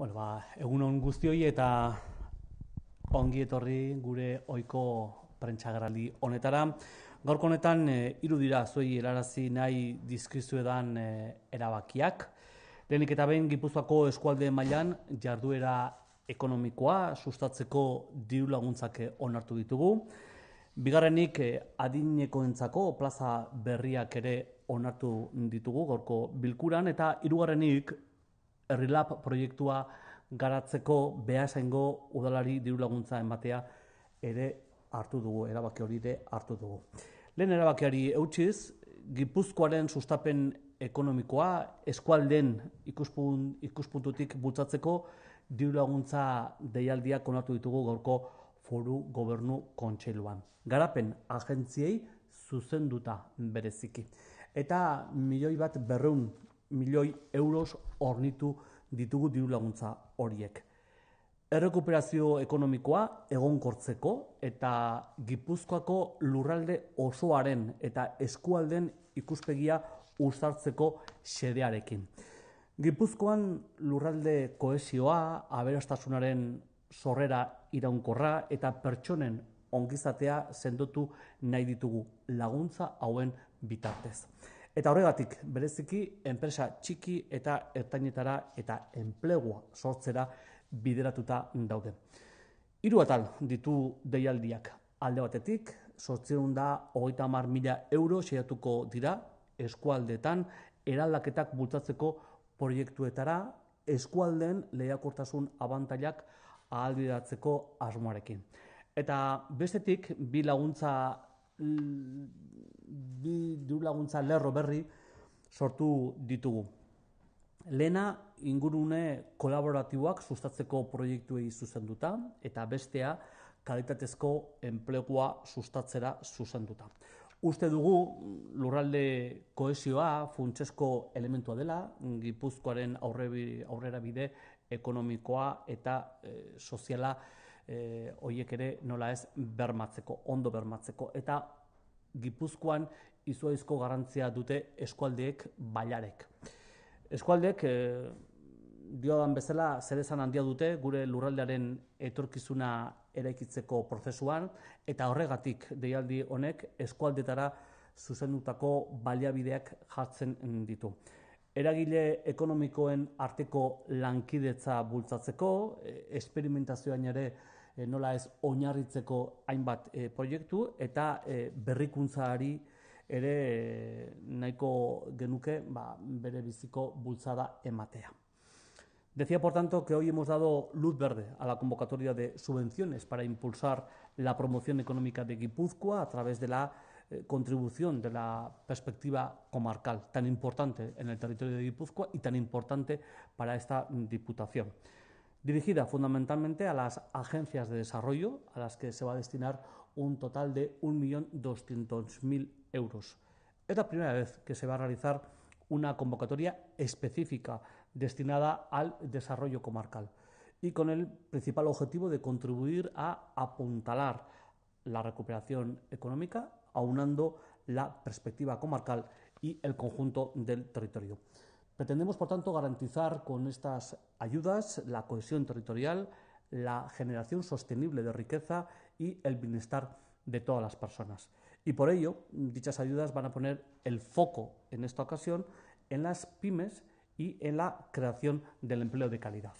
Bueno, ba, egun on guzti hori eta ongi etorri gure oiko prentxagarali honetara. Gaurko honetan, e, dira zuei erarazi nahi dizkizuedan eh, erabakiak. Lehenik eta behin, Gipuzkoako eskualde mailan jarduera ekonomikoa sustatzeko diru laguntzak eh, onartu ditugu. Bigarrenik, e, adinekoentzako plaza berriak ere onartu ditugu gorko bilkuran eta hirugarrenik errilap proiektua garatzeko behasengo udalari diru laguntza ematea ere hartu dugu, erabaki hori ere hartu dugu. Lehen erabakiari eutxiz, Gipuzkoaren sustapen ekonomikoa eskualden ikuspun, ikuspuntutik bultzatzeko diru laguntza deialdia konartu ditugu gaurko foru gobernu kontseiluan. Garapen agentziei zuzenduta bereziki. Eta milioi bat berreun milioi euros ornitu ditugu diru laguntza horiek. Errekuperazio ekonomikoa egonkortzeko eta Gipuzkoako lurralde osoaren eta eskualden ikuspegia uzartzeko xedearekin. Gipuzkoan lurralde koesioa, aberastasunaren sorrera iraunkorra eta pertsonen ongizatea sendotu nahi ditugu laguntza hauen bitartez. Eta horregatik, bereziki, enpresa txiki eta ertainetara eta enplegua sortzera bideratuta daude. Hiru atal ditu deialdiak. Alde batetik, sortzeun da hogeita mar mila euro xeratuko dira eskualdetan eraldaketak bultzatzeko proiektuetara eskualden lehiakortasun abantaiak ahalbidatzeko asmoarekin. Eta bestetik, bi laguntza bi diru laguntza lerro berri sortu ditugu. Lena ingurune kolaboratiboak sustatzeko proiektuei zuzenduta eta bestea kalitatezko enplegua sustatzera zuzenduta. Uste dugu lurralde koesioa funtsesko elementua dela, Gipuzkoaren aurre, aurrera bide ekonomikoa eta eh, soziala e, eh, hoiek ere nola ez bermatzeko, ondo bermatzeko. Eta Gipuzkoan izoaizko garantzia dute eskualdeek bailarek. Eskualdeek, e, diodan bezala, zerezan handia dute gure lurraldearen etorkizuna eraikitzeko prozesuan, eta horregatik deialdi honek eskualdetara zuzendutako baliabideak jartzen ditu eragile ekonomikoen arteko lankidetza bultzatzeko, eksperimentazioan ere e, nola ez oinarritzeko hainbat e, proiektu eta e, berrikuntzaari ere e, nahiko genuke ba, bere biziko bultzada ematea. Decía, por tanto, que hoy hemos dado luz verde a la convocatoria de subvenciones para impulsar la promoción económica de Guipúzcoa a través de la Eh, contribución de la perspectiva comarcal tan importante en el territorio de Guipúzcoa y tan importante para esta Diputación. Dirigida fundamentalmente a las agencias de desarrollo, a las que se va a destinar un total de 1.200.000 euros. Es la primera vez que se va a realizar una convocatoria específica destinada al desarrollo comarcal y con el principal objetivo de contribuir a apuntalar la recuperación económica aunando la perspectiva comarcal y el conjunto del territorio. Pretendemos, por tanto, garantizar con estas ayudas la cohesión territorial, la generación sostenible de riqueza y el bienestar de todas las personas. Y por ello, dichas ayudas van a poner el foco en esta ocasión en las pymes y en la creación del empleo de calidad.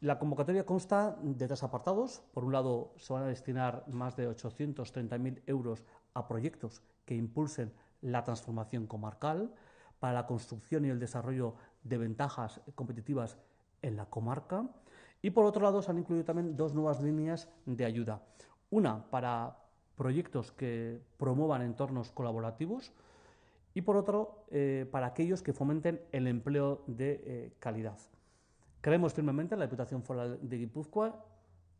La convocatoria consta de tres apartados. Por un lado, se van a destinar más de 830.000 euros a proyectos que impulsen la transformación comarcal, para la construcción y el desarrollo de ventajas competitivas en la comarca. Y por otro lado, se han incluido también dos nuevas líneas de ayuda. Una para proyectos que promuevan entornos colaborativos y por otro eh, para aquellos que fomenten el empleo de eh, calidad. Creemos firmemente en la Diputación Foral de Guipúzcoa,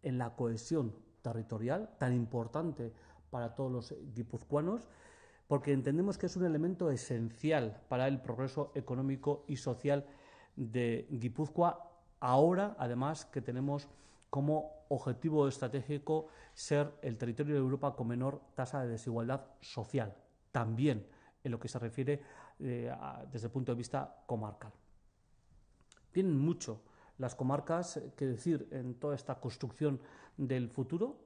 en la cohesión territorial tan importante para todos los guipuzcoanos, porque entendemos que es un elemento esencial para el progreso económico y social de Guipúzcoa, ahora además que tenemos como objetivo estratégico ser el territorio de Europa con menor tasa de desigualdad social, también en lo que se refiere eh, desde el punto de vista comarcal. Tienen mucho las comarcas eh, que decir en toda esta construcción del futuro,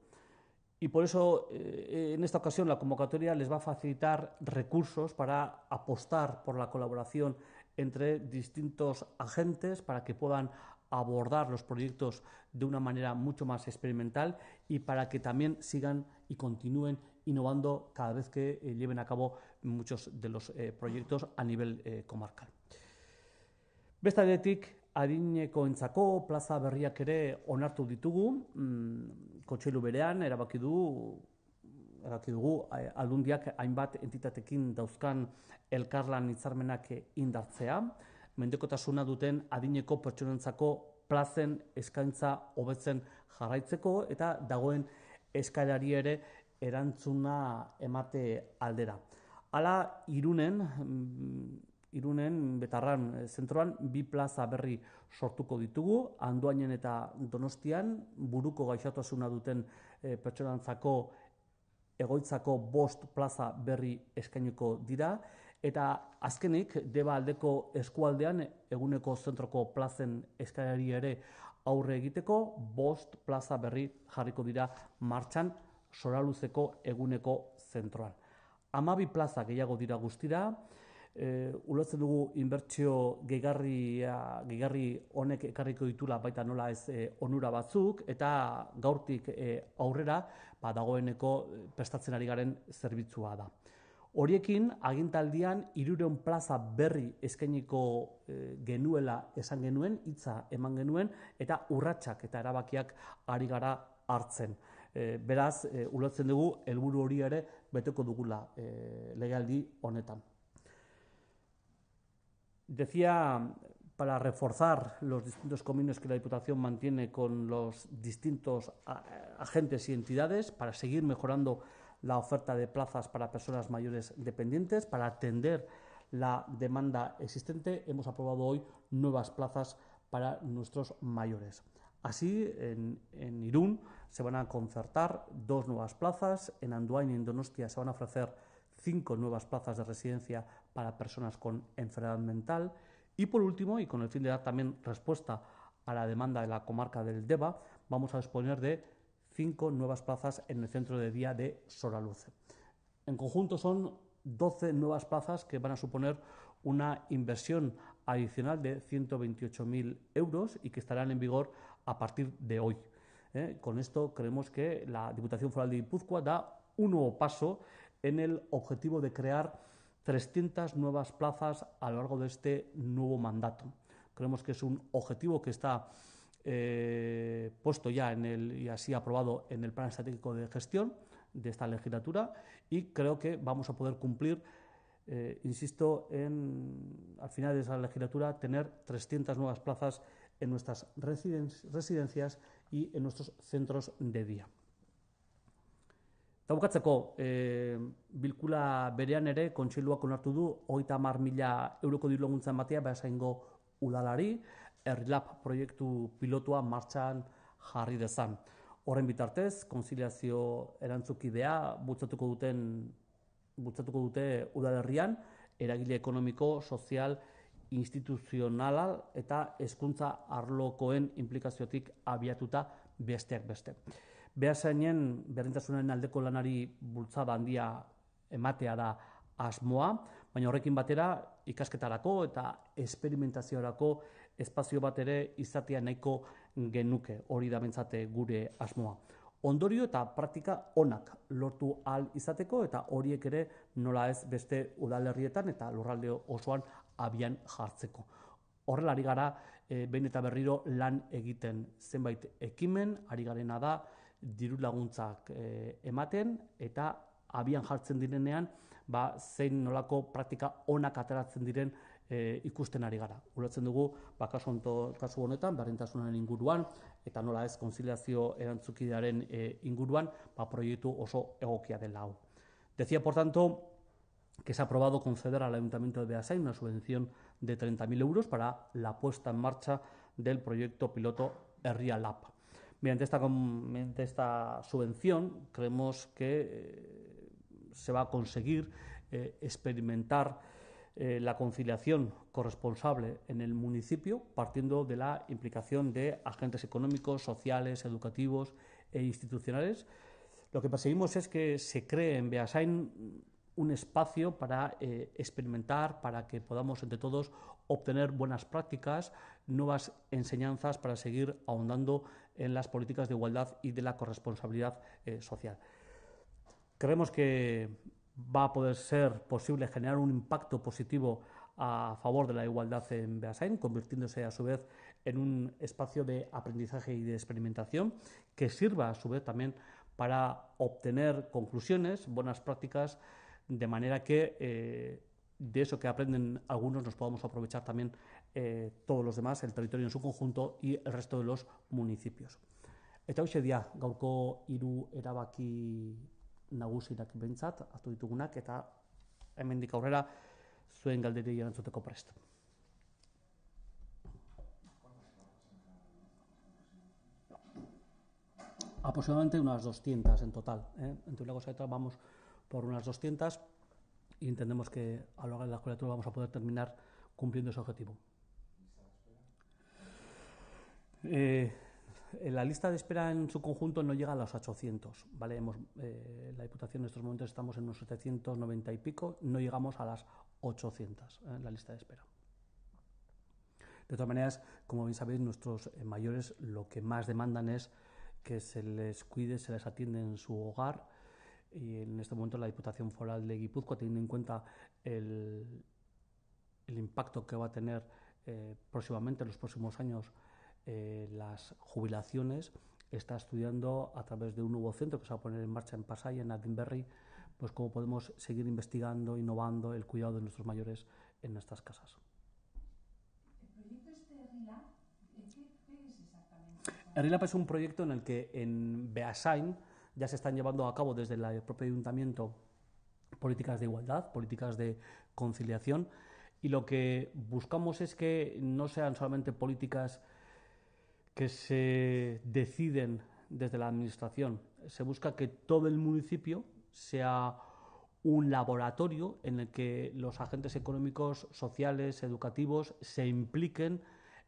y por eso eh, en esta ocasión la convocatoria les va a facilitar recursos para apostar por la colaboración entre distintos agentes para que puedan abordar los proyectos de una manera mucho más experimental y para que también sigan y continúen innovando cada vez que eh, lleven a cabo muchos de los eh, proyectos a nivel eh, comarcal. ariñe adinekoentzako plaza berriak ere onartu ditugu, mm, kotxeilu berean erabaki du erabaki dugu eh, aldundiak hainbat entitatekin dauzkan elkarlan hitzarmenak indartzea mendekotasuna duten adineko pertsonentzako plazen eskaintza hobetzen jarraitzeko eta dagoen eskailari ere erantzuna emate aldera. Hala, irunen, mm, irunen betarran eh, zentroan bi plaza berri sortuko ditugu, andoainen eta donostian buruko gaixotasuna duten e, pertsonantzako egoitzako bost plaza berri eskainuko dira, eta azkenik deba aldeko eskualdean eguneko zentroko plazen eskaleri ere aurre egiteko bost plaza berri jarriko dira martxan soraluzeko eguneko zentroan. Amabi plaza gehiago dira guztira, eh ulotzen dugu inbertsio gegarria, gegarri honek ekarriko ditula baita nola ez eh, onura batzuk eta gaurtik e, aurrera badagoeneko eh, prestatzen ari garen zerbitzua da. Horiekin agintaldian 300 plaza berri eskainiko genuela esan genuen, hitza eman genuen, eta urratsak eta erabakiak ari gara hartzen. beraz, e, ulotzen dugu helburu hori ere beteko dugula e, legaldi honetan. Decía, para reforzar los distintos convenios que la Diputación mantiene con los distintos agentes y entidades, para seguir mejorando la oferta de plazas para personas mayores dependientes, para atender la demanda existente, hemos aprobado hoy nuevas plazas para nuestros mayores. Así, en, Irún se van a concertar dos nuevas plazas, en Anduain y en Donostia se van a ofrecer cinco nuevas plazas de residencia para personas con enfermedad mental. Y por último, y con el fin de dar también respuesta a la demanda de la comarca del DEVA, vamos a disponer de cinco nuevas plazas en el centro de día de Soraluce. En conjunto son 12 nuevas plazas que van a suponer una inversión adicional de 128.000 euros y que estarán en vigor a partir de hoy. ¿Eh? Con esto creemos que la Diputación Foral de Guipúzcoa da un nuevo paso en el objetivo de crear 300 nuevas plazas a lo largo de este nuevo mandato. Creemos que es un objetivo que está eh, puesto ya en el, y así aprobado en el plan estratégico de gestión de esta legislatura y creo que vamos a poder cumplir, eh, insisto, en, al final de esa legislatura tener 300 nuevas plazas en nuestras residencias y en nuestros centros de día. Eta bukatzeko, eh, bilkula berean ere, kontseiluak onartu du, hogeita mar mila euroko diru batia ematea, zaingo udalari, Errilab proiektu pilotua martxan jarri dezan. Horren bitartez, konziliazio erantzukidea bultzatuko duten bultzatuko dute udalerrian, eragile ekonomiko, sozial, instituzionala eta hezkuntza arlokoen implikaziotik abiatuta besteak beste. Beasainen berdintasunaren aldeko lanari bultzada handia ematea da asmoa, baina horrekin batera ikasketarako eta esperimentazioarako espazio bat ere izatea nahiko genuke hori da bentsate gure asmoa. Ondorio eta praktika onak lortu al izateko eta horiek ere nola ez beste udalerrietan eta lurralde osoan abian jartzeko. Horrelari gara, e, eta berriro lan egiten zenbait ekimen, ari garena da, diru laguntzak eh, ematen eta abian jartzen direnean ba, zein nolako praktika onak ateratzen diren e, ikusten ari gara. Ulatzen dugu, ba, kasu, onto, kasu honetan, berrentasunaren inguruan, eta nola ez konziliazio erantzukidearen eh, inguruan, ba, proiektu oso egokia dela hau. Dezia, por tanto, que se ha aprobado conceder al Ayuntamiento de Beasain una subvención de 30.000 euros para la puesta en marcha del proyecto piloto Herria Lapa. Mediante esta, esta subvención creemos que eh, se va a conseguir eh, experimentar eh, la conciliación corresponsable en el municipio, partiendo de la implicación de agentes económicos, sociales, educativos e institucionales. Lo que perseguimos es que se cree en Beasain un espacio para eh, experimentar, para que podamos entre todos obtener buenas prácticas, nuevas enseñanzas para seguir ahondando en las políticas de igualdad y de la corresponsabilidad eh, social. Creemos que va a poder ser posible generar un impacto positivo a favor de la igualdad en Beasain, convirtiéndose a su vez en un espacio de aprendizaje y de experimentación que sirva a su vez también para obtener conclusiones, buenas prácticas de manera que eh, de eso que aprenden algunos nos podamos aprovechar también eh, todos los demás, el territorio en su conjunto y el resto de los municipios. Eta hoxe dira gaurko hiru erabaki nagusinak bentsat hartu ditugunak eta hemendik aurrera zuen galderi erantzuteko prest. Aproximadamente unas 200 en total. ¿eh? Entre una cosa y otra vamos por unas 200 y entendemos que a lo largo de la colectura vamos a poder terminar cumpliendo ese objetivo. Eh, la lista de espera en su conjunto no llega a los 800, ¿vale? Eh, la Diputación en estos momentos estamos en unos 790 y pico, no llegamos a las 800 ¿eh? en la lista de espera. De todas maneras, como bien sabéis, nuestros mayores lo que más demandan es que se les cuide, se les atiende en su hogar, y en este momento la Diputación Foral de Guipúzcoa, teniendo en cuenta el, impacto que va a tener eh, próximamente, en los próximos años, eh, las jubilaciones, está estudiando a través de un nuevo centro que se va a poner en marcha en Pasay, en Adinberry, pues cómo podemos seguir investigando, innovando el cuidado de nuestros mayores en nuestras casas. ¿El proyecto este RILAP, ¿qué, es exactamente? RILAP es un proyecto en el que en Beasain, ya se están llevando a cabo desde el propio ayuntamiento políticas de igualdad, políticas de conciliación y lo que buscamos es que no sean solamente políticas que se deciden desde la administración, se busca que todo el municipio sea un laboratorio en el que los agentes económicos, sociales, educativos se impliquen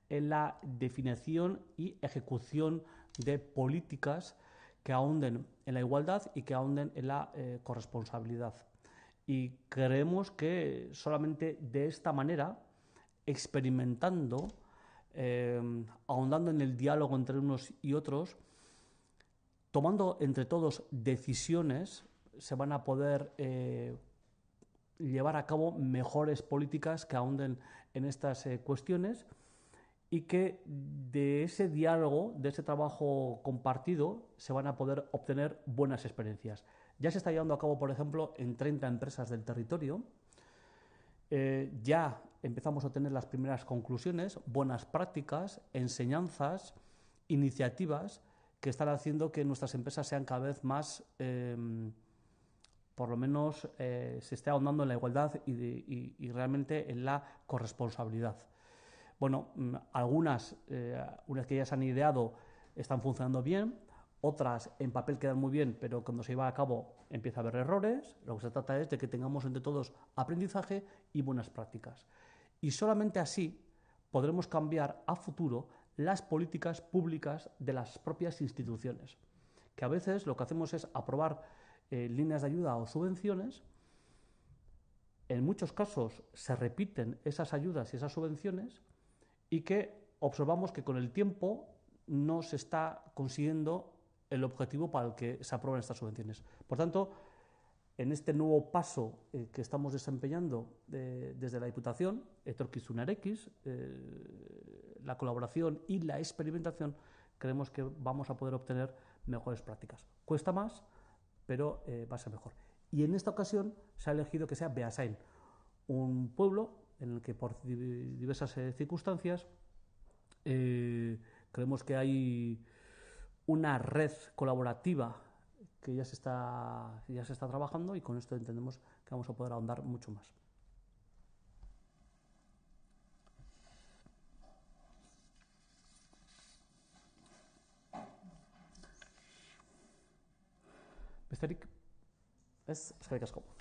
en la definición y ejecución de políticas que ahunden en la igualdad y que ahonden en la eh, corresponsabilidad. Y creemos que solamente de esta manera, experimentando, eh, ahondando en el diálogo entre unos y otros, tomando entre todos decisiones, se van a poder eh, llevar a cabo mejores políticas que ahonden en estas cuestiones y que de ese diálogo, de ese trabajo compartido, se van a poder obtener buenas experiencias. Ya se está llevando a cabo, por ejemplo, en 30 empresas del territorio. Eh, ya empezamos a tener las primeras conclusiones, buenas prácticas, enseñanzas, iniciativas que están haciendo que nuestras empresas sean cada vez más, em, por lo menos, eh, se esté ahondando en la igualdad y realmente en la corresponsabilidad. Bueno, mm, algunas, eh, unas que ya se han ideado, están funcionando bien, otras en papel quedan muy bien, pero cuando se lleva a cabo empieza a haber errores. Lo que se trata es de que tengamos entre todos aprendizaje y buenas prácticas. Y solamente así podremos cambiar a futuro las políticas públicas de las propias instituciones, que a veces lo que hacemos es aprobar eh, líneas de ayuda o subvenciones. En muchos casos se repiten esas ayudas y esas subvenciones, y que observamos que con el tiempo no se está consiguiendo el objetivo para el que se aprueban estas subvenciones. Por tanto, en este nuevo paso eh, que estamos desempeñando eh, desde la Diputación, Etorquizunarequis, eh, la colaboración y la experimentación, creemos que vamos a poder obtener mejores prácticas. Cuesta más, pero va a ser mejor. Y en esta ocasión se ha elegido que sea Beasain, un pueblo en el que por diversas eh, circunstancias eh, creemos que hay una red colaborativa que ya se está ya se está trabajando y con esto entendemos que vamos a poder ahondar mucho más. es Es eskerrik